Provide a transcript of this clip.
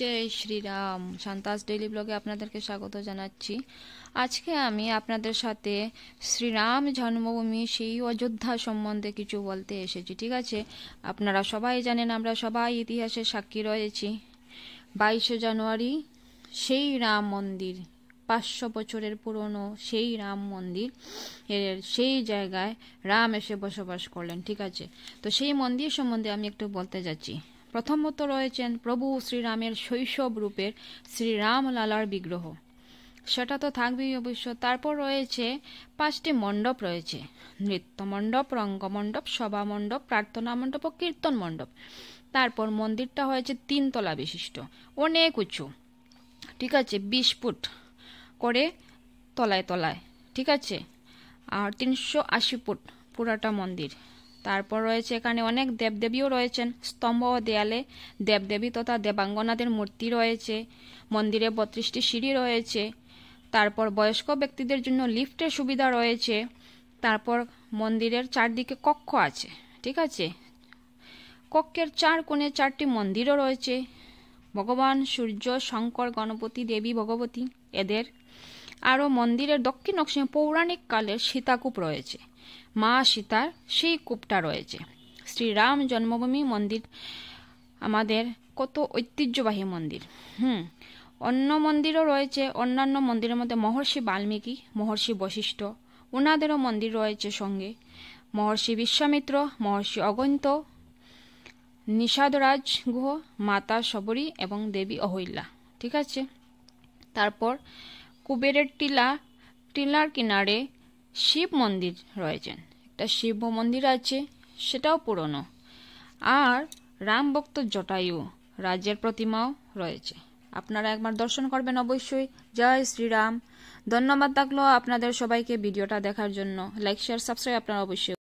জয় Shriram শান্তাস daily ব্লগে আপনাদেরকে স্বাগত জানাচ্ছি আজকে আমি আপনাদের সাথে শ্রীরাম জন্মভূমি সেই অযোধ্যা সম্বন্ধে কিছু বলতে এসেছি ঠিক আছে আপনারা সবাই জানেন আমরা সবাই ইতিহাসে সাক্ষী রয়েছি বাইশে জানুয়ারি সেই রাম মন্দির পাঁচশো বছরের পুরনো সেই রাম মন্দির এর সেই জায়গায় রাম এসে বসবাস করলেন ঠিক আছে তো সেই মন্দির সম্বন্ধে আমি একটু বলতে যাচ্ছি প্রথমত রয়েছেন প্রভু শ্রীরামের শৈশব রূপের শ্রীরাম লালার বিগ্রহ সেটা তো থাকবেই অবশ্য তারপর রয়েছে পাঁচটি মণ্ডপ রয়েছে নৃত্য মণ্ডপ রঙ্গমণ্ডপ সভা মণ্ডপ প্রার্থনা মণ্ডপ ও কীর্তন মণ্ডপ তারপর মন্দিরটা হয়েছে তিনতলা বিশিষ্ট অনেক উঁচু ঠিক আছে বিশ ফুট করে তলায় তলায় ঠিক আছে আর তিনশো আশি ফুট পুরাটা মন্দির তারপর রয়েছে এখানে অনেক দেবদেবীও রয়েছেন স্তম্ভ ও দেয়ালে দেবদেবী তথা দেবাঙ্গনাদের মূর্তি রয়েছে মন্দিরে বত্রিশটি সিঁড়ি রয়েছে তারপর বয়স্ক ব্যক্তিদের জন্য লিফটের সুবিধা রয়েছে তারপর মন্দিরের চারদিকে কক্ষ আছে ঠিক আছে কক্ষের চার কোণে চারটি মন্দিরও রয়েছে ভগবান সূর্য শঙ্কর গণপতি দেবী ভগবতী এদের আরও মন্দিরের দক্ষিণ অংশে পৌরাণিক কালের সীতাকূপ রয়েছে মা সীতার সেই কূপটা রয়েছে শ্রীরাম জন্মভূমি মন্দির আমাদের কত ঐতিহ্যবাহী মন্দির হুম অন্য মন্দিরও রয়েছে অন্যান্য মন্দিরের মধ্যে মহর্ষি বাল্মীকি মহর্ষি বশিষ্ঠ ওনাদেরও মন্দির রয়েছে সঙ্গে মহর্ষি বিশ্বামিত্র মহর্ষি অগন্ত নিষাদরাজ গুহ মাতা শবরী এবং দেবী অহল্যা ঠিক আছে তারপর কুবেরের টিলা টিলার কিনারে শিব মন্দির রয়েছেন একটা শিব মন্দির আছে সেটাও পুরনো আর রাম ভক্ত জটায়ু রাজ্যের প্রতিমাও রয়েছে আপনারা একবার দর্শন করবেন অবশ্যই জয় শ্রীরাম ধন্যবাদ থাকলো আপনাদের সবাইকে ভিডিওটা দেখার জন্য লাইক শেয়ার সাবস্ক্রাইব আপনারা অবশ্যই